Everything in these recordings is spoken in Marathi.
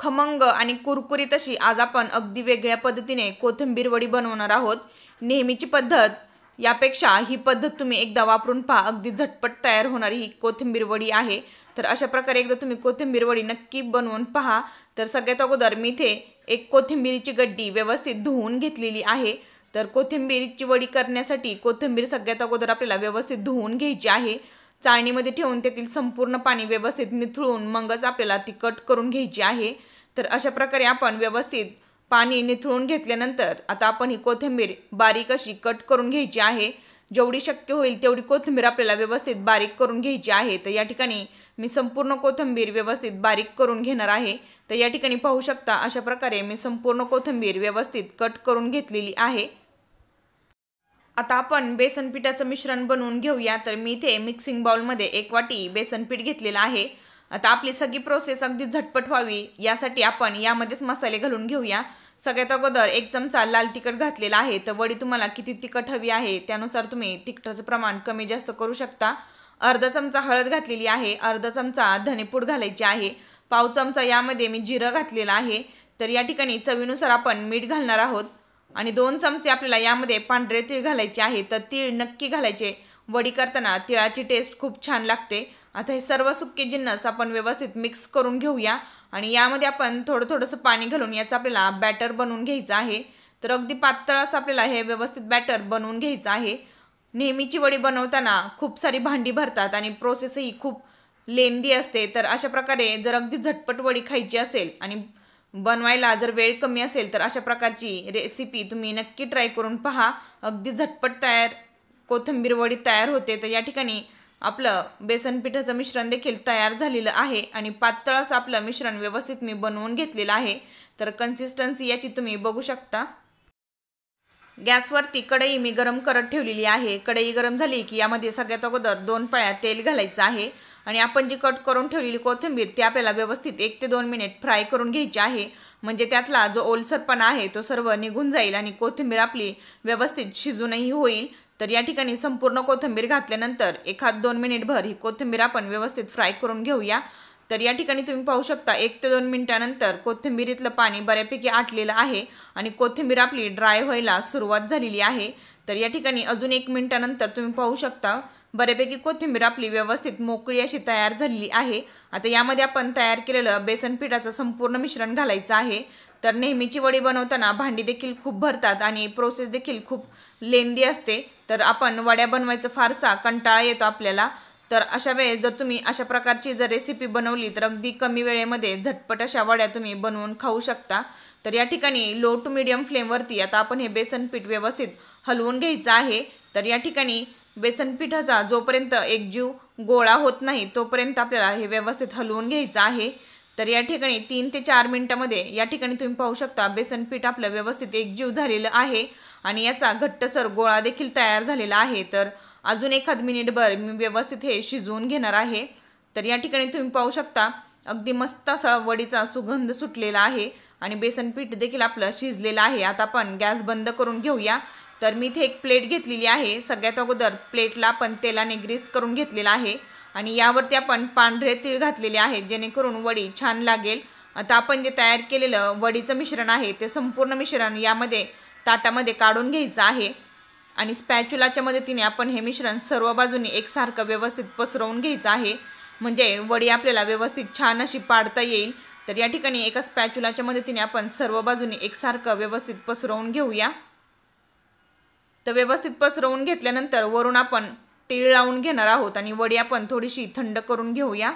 खमंग आणि कुरकुरीत अशी आज आपण अगदी वेगळ्या पद्धतीने कोथिंबीर वडी बनवणार आहोत नेहमीची पद्धत यापेक्षा ही पद्धत तुम्ही एकदा वापरून पहा अगदी झटपट तयार होणारी ही कोथिंबीर वडी आहे तर अशा प्रकारे एकदा तुम्ही कोथिंबीर वडी नक्की बनवून पहा तर सगळ्यात अगोदर मी इथे एक कोथिंबीरीची गड्डी व्यवस्थित धुवून घेतलेली आहे तर कोथिंबीरीची वडी करण्यासाठी कोथिंबीर सगळ्यात अगोदर आपल्याला व्यवस्थित धुवून घ्यायची आहे चाळणीमध्ये ठेवून त्यातील संपूर्ण पाणी व्यवस्थित निथळून मगच आपल्याला ती कट करून घ्यायची आहे तर अशा प्रकारे आपण व्यवस्थित पाणी निथळून घेतल्यानंतर आता आपण ही कोथिंबीर बारीक अशी कट करून घ्यायची आहे जेवढी शक्य होईल तेवढी कोथिंबीर आपल्याला व्यवस्थित बारीक करून घ्यायची आहे तर या ठिकाणी मी संपूर्ण कोथिंबीर व्यवस्थित बारीक करून घेणार आहे तर या ठिकाणी पाहू शकता अशा प्रकारे मी संपूर्ण कोथिंबीर व्यवस्थित कट करून घेतलेली आहे आता आपण बेसन पिठाचं मिश्रण बनवून घेऊया तर मी इथे मिक्सिंग बाउलमध्ये एक वाटी बेसन पीठ घेतलेलं आहे आता आपली सगळी प्रोसेस अगदी झटपट व्हावी यासाठी आपण यामध्येच मसाले घालून घेऊया सगळ्यात अगोदर एक चमचा लाल तिखट घातलेला आहे तर वडी तुम्हाला किती तिखट हवी आहे त्यानुसार तुम्ही तिखटाचं प्रमाण कमी जास्त करू शकता अर्धा चमचा हळद घातलेली आहे अर्धा चमचा धनेपूड घालायची आहे पाव चमचा यामध्ये मी जिरं घातलेला आहे तर या ठिकाणी चवीनुसार आपण मीठ घालणार आहोत आणि दोन चमचे आपल्याला यामध्ये पांढरे तीळ घालायचे आहे तर तीळ नक्की घालायचे वडी करताना तिळाची टेस्ट खूप छान लागते आता हे सर्व सुक्के जिन्नस आपण व्यवस्थित मिक्स करून घेऊया आणि यामध्ये आपण थोडं थोडंसं पाणी घालून याचं आपल्याला बॅटर बनवून घ्यायचं आहे तर अगदी पातळ असं आपल्याला हे व्यवस्थित बॅटर बनवून घ्यायचं आहे नेहमीची वडी बनवताना खूप सारी भांडी भरतात आणि प्रोसेसही खूप लेंदी असते तर अशा प्रकारे जर अगदी झटपट वडी खायची असेल आणि बनवायला जर वेळ कमी असेल तर अशा प्रकारची रेसिपी तुम्ही नक्की ट्राय करून पहा अगदी झटपट तयार कोथिंबीर वडी तयार होते तर या ठिकाणी आपलं बेसन पिठाचं मिश्रण देखील तयार झालेलं आहे आणि पातळ असं आपलं मिश्रण व्यवस्थित मी बनवून घेतलेलं आहे तर कन्सिस्टन्सी याची तुम्ही बघू शकता गॅसवरती कढई मी गरम करत ठेवलेली आहे कढई गरम झाली की यामध्ये सगळ्यात अगोदर दोन पळ्या तेल घालायचं आहे आणि आपण जी कट करून ठेवलेली कोथिंबीर ती आपल्याला व्यवस्थित एक ते दोन मिनिट फ्राय करून घ्यायची आहे म्हणजे त्यातला जो ओलसरपणा आहे तो सर्व निघून जाईल आणि कोथिंबीर आपली व्यवस्थित शिजूनही होईल तर या ठिकाणी संपूर्ण कोथिंबीर घातल्यानंतर एखाद दोन मिनिटभर ही कोथिंबीर आपण व्यवस्थित फ्राय करून घेऊया तर या ठिकाणी तुम्ही पाहू शकता एक ते दोन मिनिटानंतर कोथिंबीरीतलं पाणी बऱ्यापैकी आटलेलं आहे आणि कोथिंबीर आपली ड्राय व्हायला सुरुवात झालेली आहे तर या ठिकाणी अजून एक मिनिटानंतर तुम्ही पाहू शकता बऱ्यापैकी कोथिंबीर आपली व्यवस्थित मोकळी अशी तयार झालेली आहे आता यामध्ये आपण तयार केलेलं बेसन पिठाचं संपूर्ण मिश्रण घालायचं आहे तर नेहमीची वडी बनवताना भांडी देखील खूप भरतात आणि प्रोसेस देखील खूप लेंदी असते तर आपण वड्या बनवायचं फारसा कंटाळा येतो आपल्याला तर अशा वेळेस जर तुम्ही अशा प्रकारची जर रेसिपी बनवली तर अगदी कमी वेळेमध्ये झटपट अशा वड्या तुम्ही बनवून खाऊ शकता तर या ठिकाणी लो टू मिडियम फ्लेमवरती आता आपण हे बेसन पीठ व्यवस्थित हलवून घ्यायचं आहे तर या ठिकाणी बेसनपीठाचा जोपर्यंत एक जीव गोळा होत नाही तोपर्यंत आपल्याला हे व्यवस्थित हलवून घ्यायचं आहे तर या ठिकाणी तीन ते चार मिनटामध्ये या ठिकाणी तुम्ही पाहू शकता बेसनपीठ आपलं व्यवस्थित एकजीव झालेलं आहे आणि याचा घट्टसर गोळा देखील तयार झालेला आहे तर अजून एखाद मिनिटभर मी व्यवस्थित हे शिजवून घेणार आहे तर या ठिकाणी तुम्ही पाहू शकता अगदी मस्त असा वडीचा सुगंध सुटलेला आहे आणि बेसनपीठ देखील आपलं शिजलेलं आहे आता आपण गॅस बंद करून घेऊया तर मी इथे एक प्लेट घेतलेली आहे सगळ्यात अगोदर प्लेटला पण तेलाने ग्रीस करून घेतलेला आहे आणि यावरती आपण पांढरे तीळ घातलेले आहेत जेणेकरून वडी छान लागेल आता आपण जे तयार केलेलं वडीचं मिश्रण आहे ते संपूर्ण मिश्रण यामध्ये ताटामध्ये काढून घ्यायचं आहे आणि स्पॅच्युलाच्या मदतीने आपण हे मिश्रण सर्व बाजूने एकसारखं व्यवस्थित पसरवून घ्यायचं आहे म्हणजे वडी आपल्याला व्यवस्थित छान अशी पाडता येईल तर या ठिकाणी एका स्पॅच्युलाच्या मदतीने आपण सर्व बाजूने एकसारखं व्यवस्थित पसरवून घेऊया तर व्यवस्थित पसरवून घेतल्यानंतर वरून आपण तीळ लावून घेणार आहोत आणि वडी आपण थोडीशी थंड करून घेऊया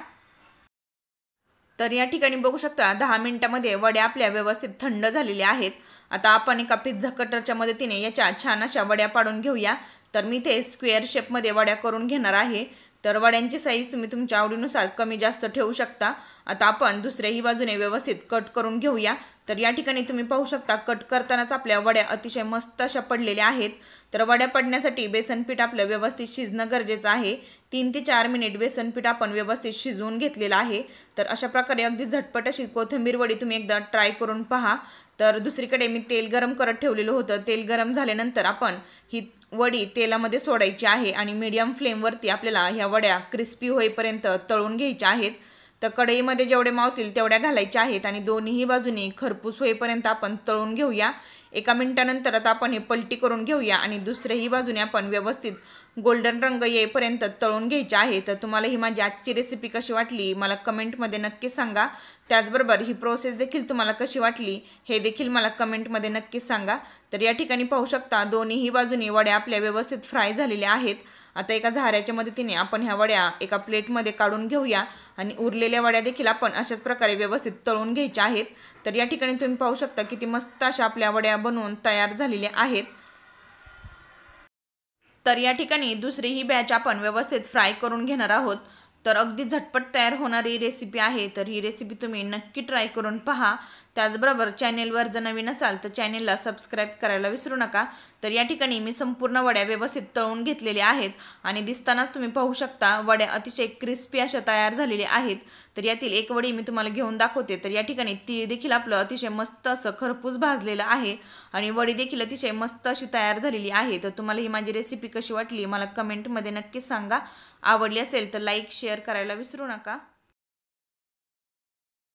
तर या ठिकाणी बघू शकता दहा मिनिटामध्ये वड्या आपल्या व्यवस्थित थंड झालेल्या आहेत आता आपण एका पिझ्झा कटरच्या मदतीने याच्या छान अशा वड्या पाडून घेऊया तर मी ते स्क्वेअर शेपमध्ये वड्या करून घेणार आहे तर वड्यांची साईज तुम्ही तुमच्या आवडीनुसार कमी जास्त ठेवू शकता आता आपण दुसऱ्याही बाजूने व्यवस्थित कट करून घेऊया तर या ठिकाणी तुम्ही पाहू शकता कट करतानाच आपल्या वड्या अतिशय मस्त अशा पडलेल्या आहेत तर वड्या पडण्यासाठी बेसनपीठ आपलं व्यवस्थित शिजणं गरजेचं आहे तीन ते चार मिनिट बेसनपीठ आपण व्यवस्थित शिजवून घेतलेलं आहे तर अशा प्रकारे अगदी झटपट अशी कोथिंबीर वडी तुम्ही एकदा ट्राय करून पहा तर दुसरीकडे मी तेल गरम करत ठेवलेलं होतं तेल गरम झाल्यानंतर आपण ही वडी तेलामध्ये सोडायची आहे आणि मीडियम फ्लेमवरती आपल्याला ह्या वड्या क्रिस्पी होईपर्यंत तळून घ्यायच्या आहेत तर कढईमध्ये जेवढे मावतील तेवढ्या घालायच्या आहेत आणि दोन्ही बाजूनी खरपूस होईपर्यंत आपण तळून घेऊया एका मिनिटानंतर आता आपण हे पलटी करून घेऊया आणि दुसऱ्याही बाजूने आपण व्यवस्थित गोल्डन रंग येईपर्यंत तळून घ्यायचे आहे तर तुम्हाला ही माझी आजची रेसिपी कशी वाटली मला कमेंटमध्ये नक्की सांगा त्याचबरोबर ही प्रोसेस देखील तुम्हाला कशी वाटली हे देखील मला कमेंटमध्ये नक्की सांगा तर या ठिकाणी पाहू शकता दोन्हीही बाजूने वड्या आपल्या व्यवस्थित फ्राय झालेल्या आहेत आता एका झाऱ्याच्या मदतीने आपण ह्या वड्या एका प्लेटमध्ये काढून घेऊया आणि उरलेल्या वड्या देखील आपण अशाच प्रकारे व्यवस्थित तळून घ्यायच्या आहेत तर या ठिकाणी तुम्ही पाहू शकता किती मस्त अशा आपल्या वड्या बनवून तयार झालेल्या आहेत तर या ठिकाणी दुसरी ही बॅच आपण व्यवस्थित फ्राय करून घेणार आहोत तर अगदी झटपट तयार होणारी रेसिपी आहे तर ही रेसिपी तुम्ही नक्की ट्राय करून पहा त्याचबरोबर चॅनेलवर जर नवीन असाल तर चॅनेलला सबस्क्राईब करायला विसरू नका तर या ठिकाणी मी संपूर्ण वड्या व्यवस्थित तळून घेतलेल्या आहेत आणि दिसतानाच तुम्ही पाहू शकता वड्या अतिशय क्रिस्पी अशा तयार झालेल्या आहेत तर यातील एक वडी मी तुम्हाला घेऊन दाखवते तर या ठिकाणी तीळ देखील आपलं अतिशय मस्त असं खरपूस भाजलेलं आहे आणि वडी देखील अतिशय मस्त अशी तयार झालेली आहे तर तुम्हाला ही माझी रेसिपी कशी वाटली मला कमेंटमध्ये नक्की सांगा आवडली असेल तर लाईक शेअर करायला विसरू नका